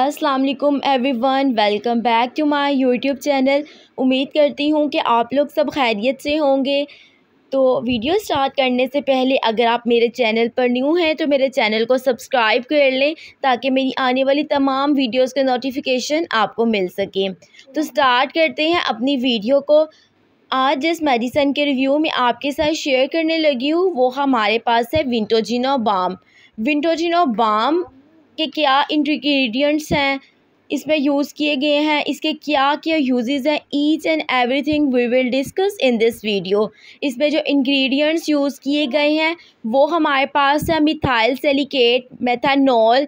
अस्सलाम वालेकुम one welcome back to my YouTube channel उम्मीद करती हूँ कि आप लोग सब खैरियत से होंगे तो वीडियो स्टार्ट करने से पहले अगर आप मेरे चैनल पर न्यू हैं तो मेरे चैनल को सब्सक्राइब कर लें ताकि मेरी आने वाली तमाम वीडियोस के नोटिफिकेशन आपको मिल सके तो स्टार्ट करते हैं अपनी वीडियो को आज जिस मेडिसन के रिव्यू में आपके साथ शेयर करने लगी हूँ वो हमारे पास है विंटोजिनो बाम विंटोजिनो बाम के क्या इंग्रेडिएंट्स हैं इसमें यूज़ किए गए हैं इसके क्या क्या यूजेस हैं each and everything we will discuss in this video इसमें जो इंग्रेडिएंट्स यूज़ किए गए हैं वो हमारे पास है मिथाइल सेलिकेट मेथानॉल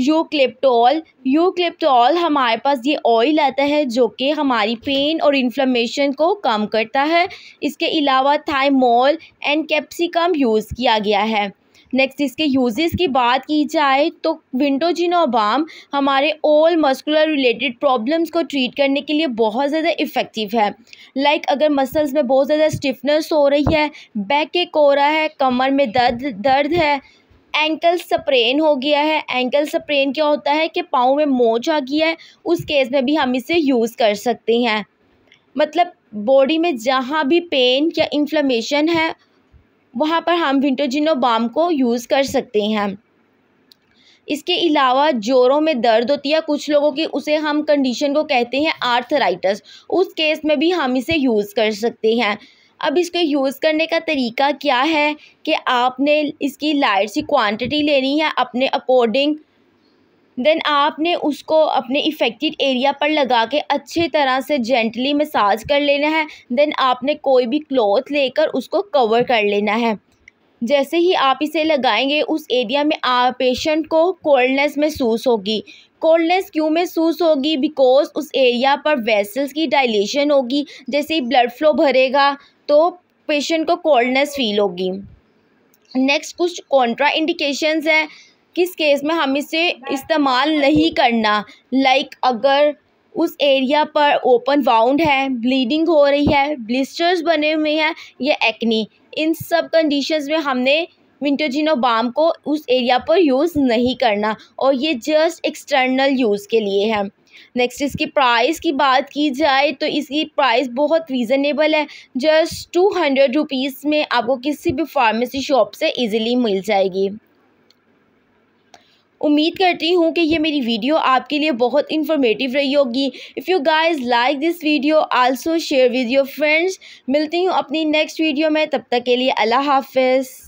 यूक्लिप्टॉल यूक्लिप्टॉल हमारे पास ये ऑयल आता है जो कि हमारी पेन और इन्फ्लेमेशन को कम करता है इसके अलावा थाइमोल एंड कैप्सिकम यूज़ किया गया है नेक्स्ट इसके यूजेस की बात की जाए तो विंटोजिनोबाम हमारे ऑल मस्कुलर रिलेटेड प्रॉब्लम्स को ट्रीट करने के लिए बहुत ज़्यादा इफ़ेक्टिव है लाइक like अगर मसल्स में बहुत ज़्यादा स्टिफनेस हो रही है बैक एक हो रहा है कमर में दर्द दर्द है एंकल स्प्रेन हो गया है एंकल स्प्रेन क्या होता है कि पाँव में मोच आ गया है उस केस में भी हम इसे यूज़ कर सकते हैं मतलब बॉडी में जहाँ भी पेन या इन्फ्लेमेशन है वहाँ पर हम विंटोजिनो बाम को यूज़ कर सकते हैं इसके अलावा ज़ोरों में दर्द होती है कुछ लोगों की उसे हम कंडीशन को कहते हैं आर्थराइटस उस केस में भी हम इसे यूज़ कर सकते हैं अब इसको यूज़ करने का तरीका क्या है कि आपने इसकी लाइट सी क्वांटिटी लेनी है अपने अकॉर्डिंग देन आपने उसको अपने इफ़ेक्टेड एरिया पर लगा के अच्छे तरह से जेंटली मसाज कर लेना है देन आपने कोई भी क्लॉथ लेकर उसको कवर कर लेना है जैसे ही आप इसे लगाएंगे उस एरिया में आप पेशेंट को कोल्डनेस महसूस होगी कोल्डनेस क्यों महसूस होगी बिकॉज उस एरिया पर वेसल्स की डाइलेशन होगी जैसे ही ब्लड फ्लो भरेगा तो पेशेंट को कोल्डनेस फील होगी नेक्स्ट कुछ कॉन्ट्रा इंडिकेशंस हैं किस केस में हम इसे इस्तेमाल नहीं करना लाइक like अगर उस एरिया पर ओपन वाउंड है ब्लीडिंग हो रही है ब्लिस्टर्स बने हुए हैं या एक्नी इन सब कंडीशंस में हमने विंटोजिनो बाम को उस एरिया पर यूज़ नहीं करना और ये जस्ट एक्सटर्नल यूज़ के लिए है नेक्स्ट इसकी प्राइस की बात की जाए तो इसकी प्राइस बहुत रीज़नेबल है जस्ट टू हंड्रेड रुपीज़ में आपको किसी भी फार्मेसी शॉप से इजीली मिल जाएगी उम्मीद करती हूँ कि ये मेरी वीडियो आपके लिए बहुत इन्फॉर्मेटिव रही होगी if you guys like this video also share with your friends मिलती हूँ अपनी नेक्स्ट वीडियो में तब तक के लिए अल्लाह हाफिज़